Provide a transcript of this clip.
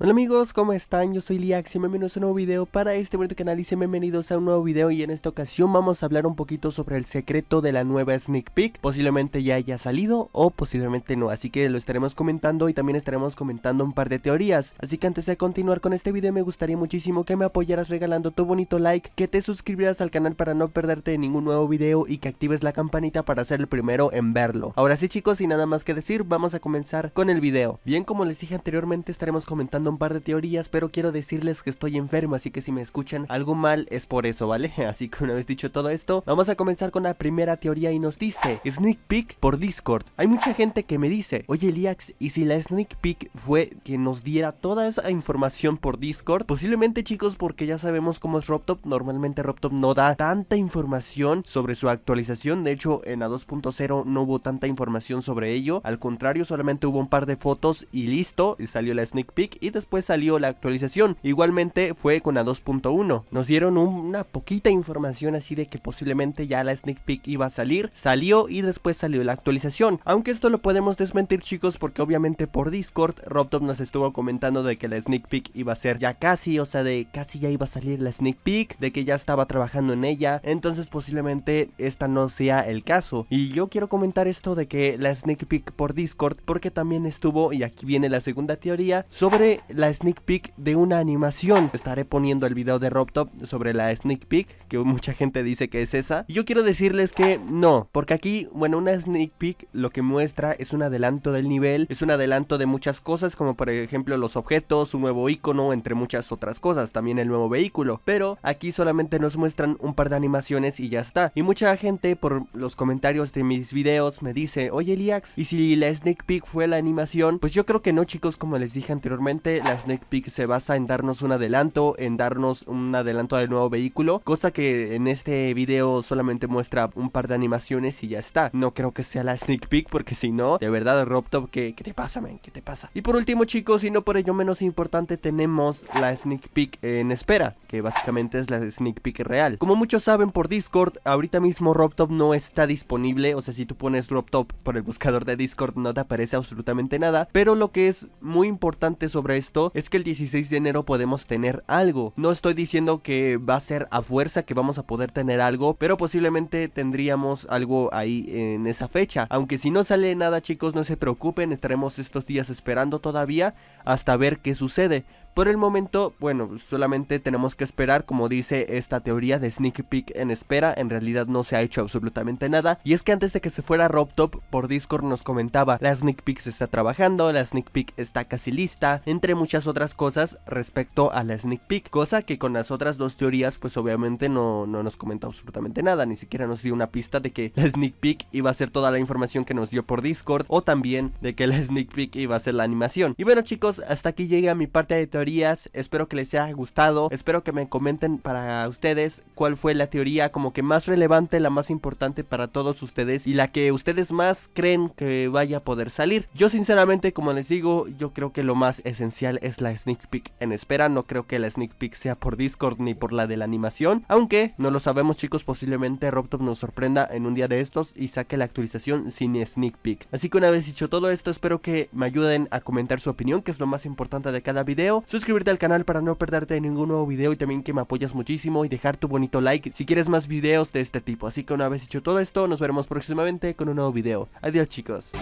Hola amigos, ¿cómo están? Yo soy Liax y bienvenidos a un nuevo video para este bonito canal y sean bienvenidos a un nuevo video y en esta ocasión vamos a hablar un poquito sobre el secreto de la nueva sneak peek posiblemente ya haya salido o posiblemente no, así que lo estaremos comentando y también estaremos comentando un par de teorías así que antes de continuar con este video me gustaría muchísimo que me apoyaras regalando tu bonito like que te suscribieras al canal para no perderte ningún nuevo video y que actives la campanita para ser el primero en verlo ahora sí chicos, sin nada más que decir, vamos a comenzar con el video bien como les dije anteriormente estaremos comentando un par de teorías, pero quiero decirles que estoy enfermo, así que si me escuchan algo mal es por eso, ¿vale? Así que una vez dicho todo esto, vamos a comenzar con la primera teoría y nos dice, sneak peek por Discord. Hay mucha gente que me dice, oye Liax, ¿y si la sneak peek fue que nos diera toda esa información por Discord? Posiblemente chicos, porque ya sabemos cómo es RobTop, normalmente RobTop no da tanta información sobre su actualización, de hecho en la 2.0 no hubo tanta información sobre ello, al contrario solamente hubo un par de fotos y listo, y salió la sneak peek y después salió la actualización. Igualmente fue con la 2.1. Nos dieron una poquita información así de que posiblemente ya la sneak peek iba a salir. Salió y después salió la actualización. Aunque esto lo podemos desmentir chicos porque obviamente por Discord RobTop nos estuvo comentando de que la sneak peek iba a ser ya casi, o sea de casi ya iba a salir la sneak peek, de que ya estaba trabajando en ella. Entonces posiblemente esta no sea el caso. Y yo quiero comentar esto de que la sneak peek por Discord porque también estuvo, y aquí viene la segunda teoría, sobre la sneak peek de una animación. Estaré poniendo el video de RobTop sobre la sneak peek, que mucha gente dice que es esa. Y yo quiero decirles que no, porque aquí, bueno, una sneak peek lo que muestra es un adelanto del nivel, es un adelanto de muchas cosas, como por ejemplo los objetos, un nuevo icono, entre muchas otras cosas, también el nuevo vehículo. Pero aquí solamente nos muestran un par de animaciones y ya está. Y mucha gente por los comentarios de mis videos me dice, oye Eliax, ¿y si la sneak peek fue la animación? Pues yo creo que no chicos, como les dije anteriormente, la sneak peek se basa en darnos un adelanto, en darnos un adelanto del nuevo vehículo, cosa que en este video solamente muestra un par de animaciones y ya está. No creo que sea la sneak peek porque si no, de verdad RobTop, ¿qué, ¿qué te pasa, man? ¿Qué te pasa? Y por último chicos, y no por ello menos importante, tenemos la sneak peek en espera, que básicamente es la sneak peek real. Como muchos saben por Discord, ahorita mismo RobTop no está disponible, o sea, si tú pones RobTop por el buscador de Discord no te aparece absolutamente nada, pero lo que es muy importante sobre esto es que el 16 de enero podemos tener algo. No estoy diciendo que va a ser a fuerza que vamos a poder tener algo, pero posiblemente tendríamos algo ahí en esa fecha. Aunque si no sale nada chicos, no se preocupen, estaremos estos días esperando todavía hasta ver qué sucede. Por el momento, bueno, solamente tenemos que esperar, como dice esta teoría de sneak peek en espera, en realidad no se ha hecho absolutamente nada. Y es que antes de que se fuera RobTop, por Discord nos comentaba, la sneak peek se está trabajando, la sneak peek está casi lista, entre muchas otras cosas respecto a la sneak peek, cosa que con las otras dos teorías pues obviamente no, no nos comenta absolutamente nada, ni siquiera nos dio una pista de que la sneak peek iba a ser toda la información que nos dio por Discord, o también de que la sneak peek iba a ser la animación. Y bueno chicos, hasta aquí llega mi parte de teoría Espero que les haya gustado. Espero que me comenten para ustedes cuál fue la teoría como que más relevante, la más importante para todos ustedes y la que ustedes más creen que vaya a poder salir. Yo sinceramente, como les digo, yo creo que lo más esencial es la sneak peek en espera. No creo que la sneak peek sea por Discord ni por la de la animación. Aunque no lo sabemos chicos, posiblemente Robtop nos sorprenda en un día de estos y saque la actualización sin sneak peek. Así que una vez dicho todo esto, espero que me ayuden a comentar su opinión, que es lo más importante de cada video suscribirte al canal para no perderte ningún nuevo video y también que me apoyas muchísimo y dejar tu bonito like si quieres más videos de este tipo. Así que una vez hecho todo esto, nos veremos próximamente con un nuevo video. Adiós chicos.